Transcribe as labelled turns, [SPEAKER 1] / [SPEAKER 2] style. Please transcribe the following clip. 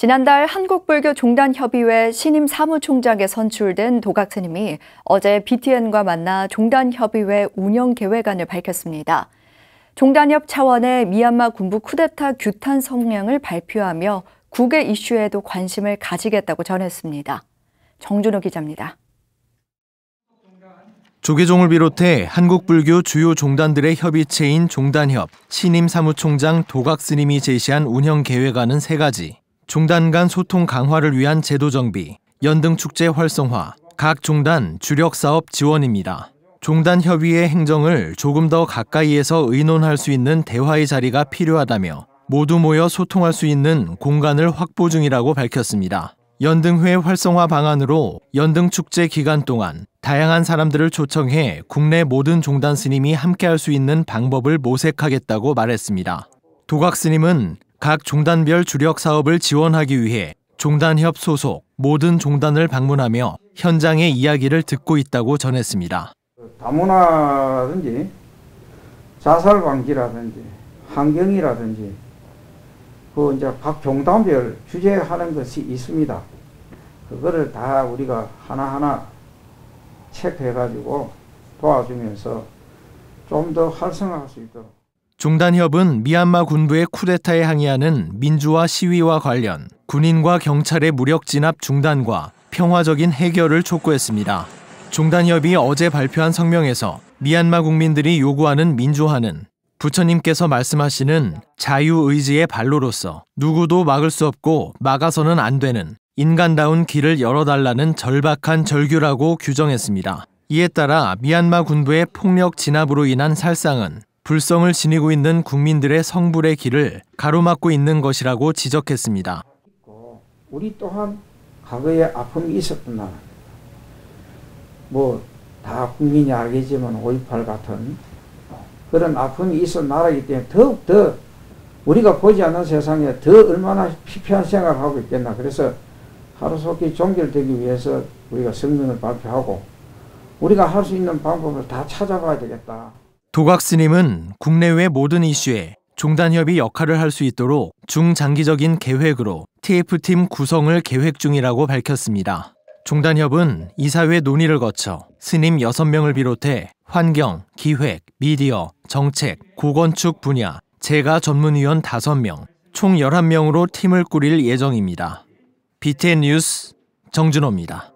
[SPEAKER 1] 지난달 한국불교 종단협의회 신임 사무총장에 선출된 도각스님이 어제 BTN과 만나 종단협의회 운영 계획안을 밝혔습니다. 종단협 차원의 미얀마 군부 쿠데타 규탄 성향을 발표하며 국외 이슈에도 관심을 가지겠다고 전했습니다. 정준호 기자입니다.
[SPEAKER 2] 조계종을 비롯해 한국불교 주요 종단들의 협의체인 종단협 신임 사무총장 도각스님이 제시한 운영 계획안은 세 가지. 종단 간 소통 강화를 위한 제도 정비, 연등 축제 활성화, 각 종단 주력 사업 지원입니다. 종단 협의의 행정을 조금 더 가까이에서 의논할 수 있는 대화의 자리가 필요하다며 모두 모여 소통할 수 있는 공간을 확보 중이라고 밝혔습니다. 연등회 활성화 방안으로 연등 축제 기간 동안 다양한 사람들을 초청해 국내 모든 종단 스님이 함께할 수 있는 방법을 모색하겠다고 말했습니다. 도각 스님은 각 종단별 주력 사업을 지원하기 위해 종단협 소속 모든 종단을 방문하며 현장의 이야기를 듣고 있다고 전했습니다.
[SPEAKER 3] 다문화라든지 자살 방지라든지 환경이라든지 그 이제 각 종단별 주제하는 것이 있습니다. 그거를 다 우리가 하나하나 체크해가지고 도와주면서 좀 더 활성화할 수 있도록.
[SPEAKER 2] 중단협은 미얀마 군부의 쿠데타에 항의하는 민주화 시위와 관련 군인과 경찰의 무력 진압 중단과 평화적인 해결을 촉구했습니다. 중단협이 어제 발표한 성명에서 미얀마 국민들이 요구하는 민주화는 부처님께서 말씀하시는 자유의지의 발로로서 누구도 막을 수 없고 막아서는 안 되는 인간다운 길을 열어달라는 절박한 절규라고 규정했습니다. 이에 따라 미얀마 군부의 폭력 진압으로 인한 살상은 불성을 지니고 있는 국민들의 성불의 길을 가로막고 있는 것이라고 지적했습니다.
[SPEAKER 3] 우리 또한 과거에 아픔이 있었구나. 뭐다 국민이 알겠지만 5.18 같은 그런 아픔이 있었 나라기 때문에 더욱더 우리가 보지 않는 세상에 더 얼마나 피폐한 생각을 하고 있겠나. 그래서 하루속히 종결되기 위해서 우리가 성명을 발표하고 우리가 할 수 있는 방법을 다 찾아봐야 되겠다.
[SPEAKER 2] 도각 스님은 국내외 모든 이슈에 종단협이 역할을 할 수 있도록 중장기적인 계획으로 TF팀 구성을 계획 중이라고 밝혔습니다. 종단협은 이사회 논의를 거쳐 스님 6명을 비롯해 환경, 기획, 미디어, 정책, 고건축 분야, 재가 전문위원 5명, 총 11명으로 팀을 꾸릴 예정입니다. BTN 뉴스 정준호입니다.